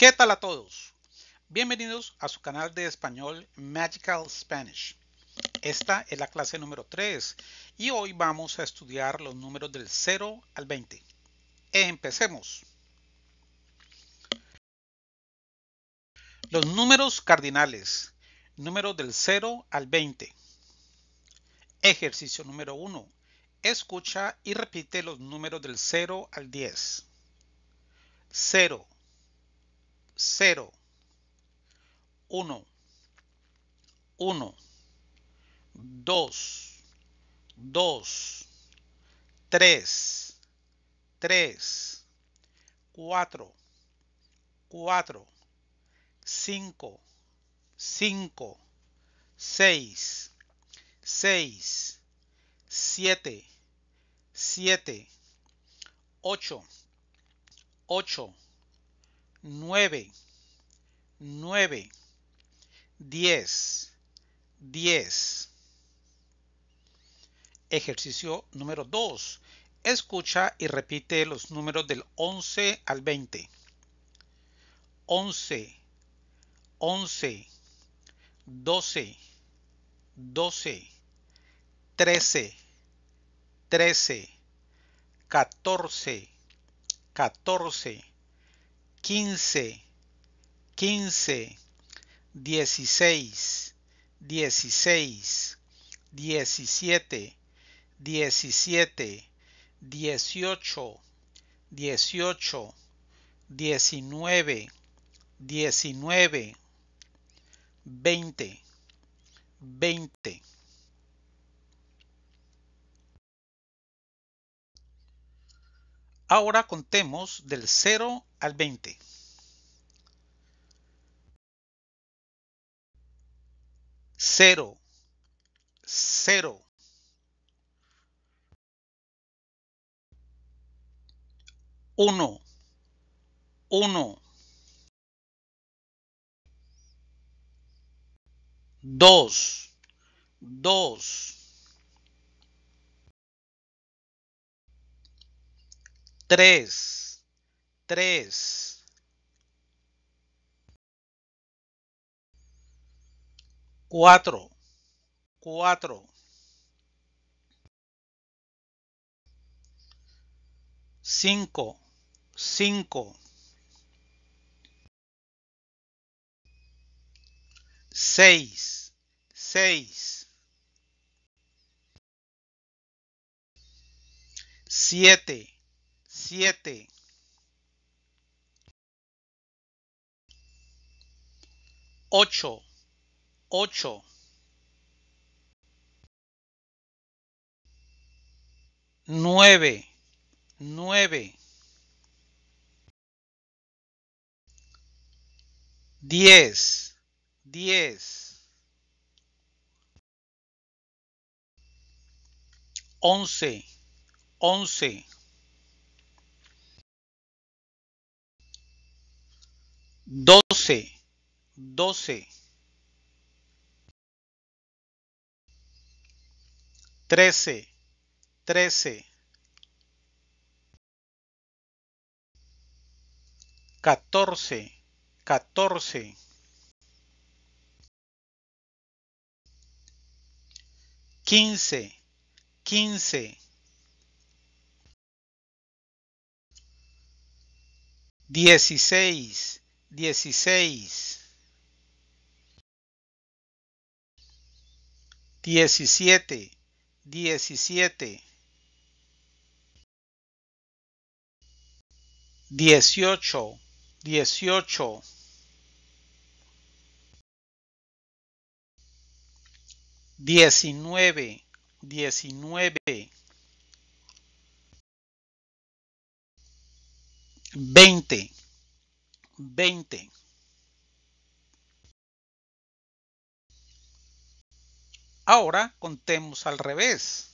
¿Qué tal a todos? Bienvenidos a su canal de español Magical Spanish. Esta es la clase número 3 y hoy vamos a estudiar los números del 0 al 20. Empecemos. Los números cardinales. Números del 0 al 20. Ejercicio número 1. Escucha y repite los números del 0 al 10. 0 0, 1, 1, 2, 2, 3, 3, 4, 4, 5, 5, 6, 6, 7, 7, 8, 8, 9, 9, 10, 10. Ejercicio número 2. Escucha y repite los números del 11 al 20. 11, 11, 12, 12, 13, 13, 14, 14, quince, quince, dieciséis, dieciséis, diecisiete, diecisiete, dieciocho, dieciocho, diecinueve, diecinueve, veinte, veinte. Ahora contemos del cero al veinte. Cero, cero. Uno, uno. Dos, dos. tres, tres. Cuatro, cuatro. Cinco, cinco. Seis, seis. Siete, siete ocho ocho nueve nueve diez diez once once doce, doce, trece, trece, catorce, catorce, quince, quince, dieciséis, dieciséis, diecisiete, diecisiete, dieciocho, dieciocho, diecinueve, diecinueve, veinte veinte Ahora contemos al revés.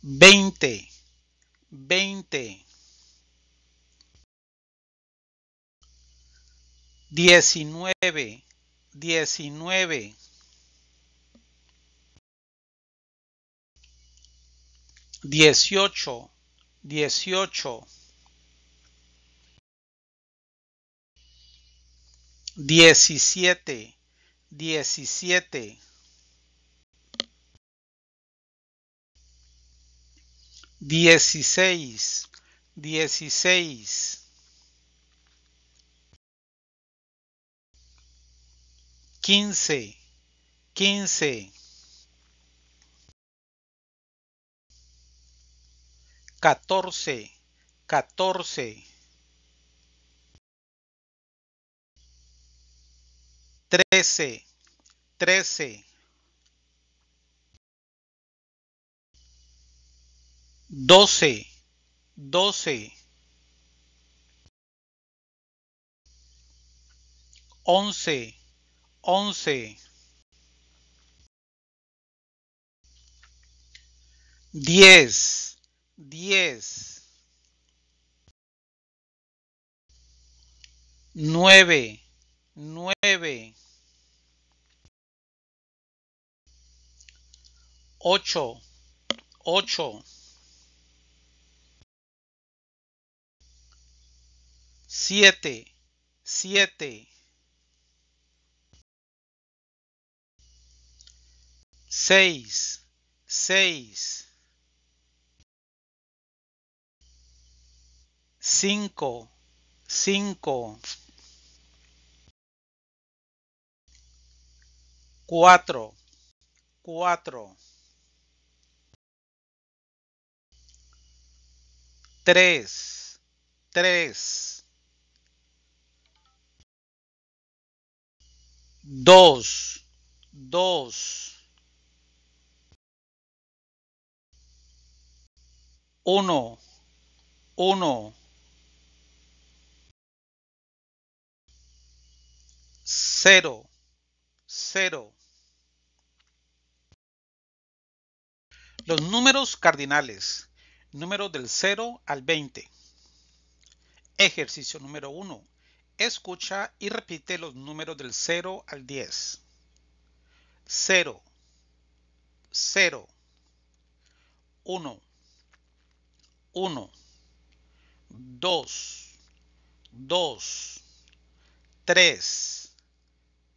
Veinte, veinte, diecinueve, diecinueve, dieciocho, 18. 17. 17. 16. 16. 15. 15. catorce, catorce. Trece, trece. Doce, doce. Once, once. Diez, diez, nueve, nueve, ocho, ocho, siete, siete, seis, seis, cinco, cinco, cuatro, cuatro, tres, tres, dos, dos, uno, uno. 0 0. Los números cardinales, números del 0 al 20. Ejercicio número 1. Escucha y repite los números del 0 al 10. 0, 0, 1, 1, 2, 2, 3,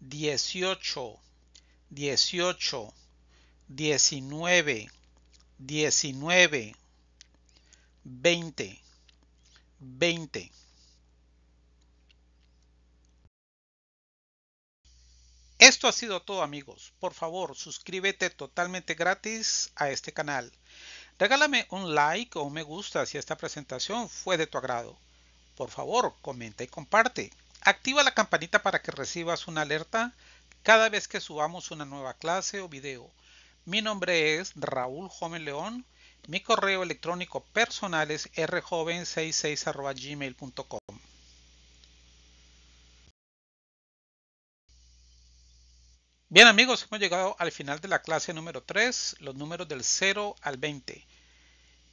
dieciocho, dieciocho, 19 diecinueve, veinte, veinte. Esto ha sido todo amigos. Por favor, suscríbete totalmente gratis a este canal. Regálame un like o un me gusta si esta presentación fue de tu agrado. Por favor, comenta y comparte. Activa la campanita para que recibas una alerta cada vez que subamos una nueva clase o video. Mi nombre es Raúl Joven León. Mi correo electrónico personal es rjoven66@gmail.com. Bien amigos, hemos llegado al final de la clase número 3, los números del 0 al 20.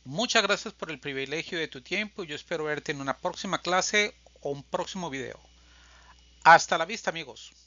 Muchas gracias por el privilegio de tu tiempo y yo espero verte en una próxima clase o un próximo video. Hasta la vista amigos.